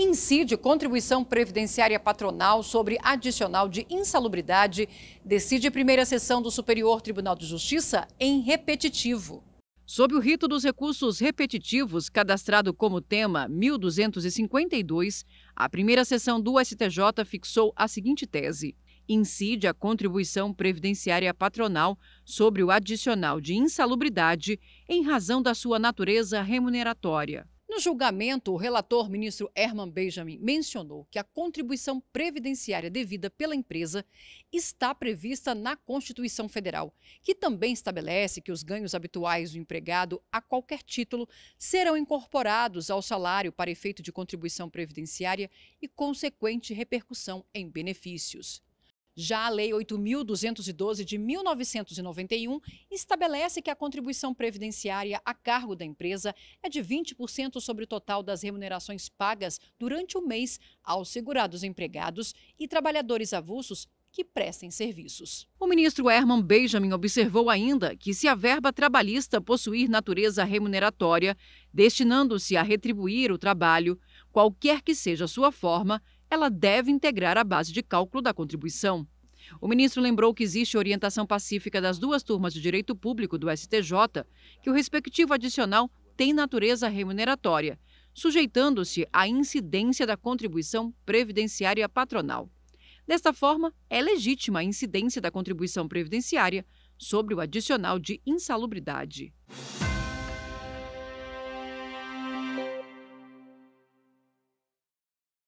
incide contribuição previdenciária patronal sobre adicional de insalubridade, decide primeira sessão do Superior Tribunal de Justiça em repetitivo. Sob o rito dos recursos repetitivos, cadastrado como tema 1252, a primeira sessão do STJ fixou a seguinte tese: incide a contribuição previdenciária patronal sobre o adicional de insalubridade em razão da sua natureza remuneratória julgamento, o relator ministro Herman Benjamin mencionou que a contribuição previdenciária devida pela empresa está prevista na Constituição Federal, que também estabelece que os ganhos habituais do empregado a qualquer título serão incorporados ao salário para efeito de contribuição previdenciária e consequente repercussão em benefícios. Já a Lei 8.212 de 1991 estabelece que a contribuição previdenciária a cargo da empresa é de 20% sobre o total das remunerações pagas durante o mês aos segurados empregados e trabalhadores avulsos que prestem serviços. O ministro Herman Benjamin observou ainda que, se a verba trabalhista possuir natureza remuneratória, destinando-se a retribuir o trabalho, qualquer que seja a sua forma, ela deve integrar a base de cálculo da contribuição. O ministro lembrou que existe orientação pacífica das duas turmas de direito público do STJ, que o respectivo adicional tem natureza remuneratória, sujeitando-se à incidência da contribuição previdenciária patronal. Desta forma, é legítima a incidência da contribuição previdenciária sobre o adicional de insalubridade.